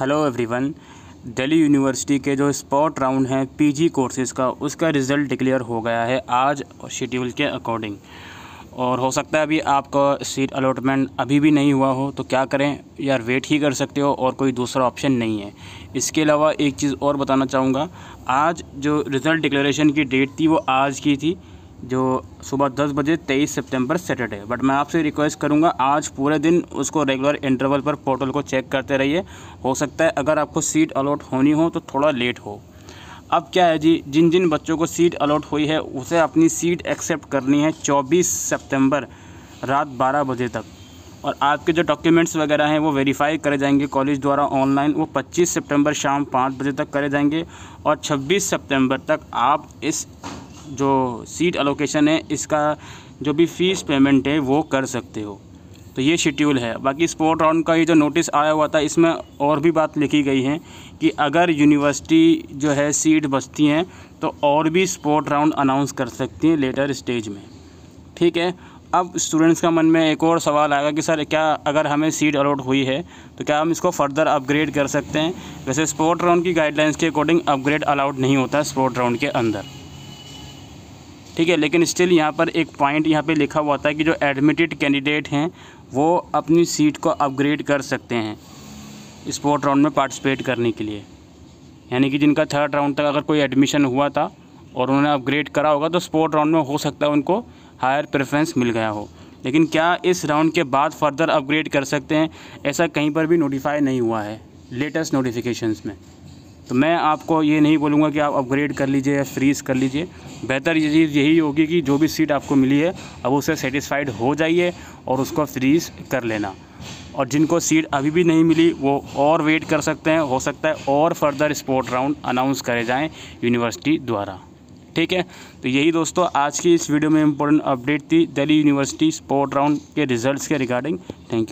hello everyone Delhi university के जो spot round हैं पीजी कोर्सेज़ का उसका रिज़ल्ट डिक्लेयर हो गया है आज शेड्यूल के अकॉर्डिंग और हो सकता है अभी आपका सीट अलॉटमेंट अभी भी नहीं हुआ हो तो क्या करें यार वेट ही कर सकते हो और कोई दूसरा ऑप्शन नहीं है इसके अलावा एक चीज़ और बताना चाहूँगा आज जो रिज़ल्ट डिक्लेरेशन की डेट थी वो आज की थी जो सुबह दस बजे तेईस सितंबर सैटरडे बट मैं आपसे रिक्वेस्ट करूंगा आज पूरे दिन उसको रेगुलर इंटरवल पर पोर्टल को चेक करते रहिए हो सकता है अगर आपको सीट अलॉट होनी हो तो थोड़ा लेट हो अब क्या है जी जिन जिन बच्चों को सीट अलॉट हुई है उसे अपनी सीट एक्सेप्ट करनी है चौबीस सितम्बर रात बारह बजे तक और आपके जो डॉक्यूमेंट्स वगैरह हैं वो वेरीफाई करे जाएंगे कॉलेज द्वारा ऑनलाइन वो 25 सितंबर शाम 5 बजे तक करे जाएंगे और 26 सितंबर तक आप इस जो सीट अलोकेशन है इसका जो भी फ़ीस पेमेंट है वो कर सकते हो तो ये शेड्यूल है बाकी स्पोर्ट राउंड का ये जो नोटिस आया हुआ था इसमें और भी बात लिखी गई है कि अगर यूनिवर्सिटी जो है सीट बचती हैं तो और भी स्पोर्ट राउंड अनाउंस कर सकती हैं लेटर स्टेज में ठीक है अब स्टूडेंट्स का मन में एक और सवाल आएगा कि सर क्या अगर हमें सीट अलॉट हुई है तो क्या हम इसको फर्दर अपग्रेड कर सकते हैं वैसे स्पोर्ट राउंड की गाइडलाइंस के अकॉर्डिंग अपग्रेड अलाउड नहीं होता स्पोर्ट राउंड के अंदर ठीक है लेकिन स्टिल यहाँ पर एक पॉइंट यहाँ पे लिखा हुआ था कि जो एडमिटेड कैंडिडेट हैं वो अपनी सीट को अपग्रेड कर सकते हैं स्पोर्ट राउंड में पार्टिसिपेट करने के लिए यानी कि जिनका थर्ड राउंड तक अगर कोई एडमिशन हुआ था और उन्होंने अपग्रेड करा होगा तो स्पोर्ट राउंड में हो सकता है उनको हायर प्रेफरेंस मिल गया हो लेकिन क्या इस राउंड के बाद फर्दर अपग्रेड कर सकते हैं ऐसा कहीं पर भी नोटिफाई नहीं हुआ है लेटेस्ट नोटिफिकेशंस में तो मैं आपको ये नहीं बोलूँगा कि आप अपग्रेड कर लीजिए या फ्रीज़ कर लीजिए बेहतर ये चीज़ यही होगी कि जो भी सीट आपको मिली है अब उससे सेटिस्फाइड हो जाइए और उसको फ्रीज़ कर लेना और जिनको सीट अभी भी नहीं मिली वो और वेट कर सकते हैं हो सकता है और फर्दर स्पोर्ट राउंड अनाउंस करे जाएँ यूनिवर्सिटी द्वारा ठीक है तो यही दोस्तों आज की इस वीडियो में इंपॉर्टेंट अपडेट थी दिल्ली यूनिवर्सिटी स्पोर्ट राउंड के रिजल्ट्स के रिगार्डिंग थैंक यू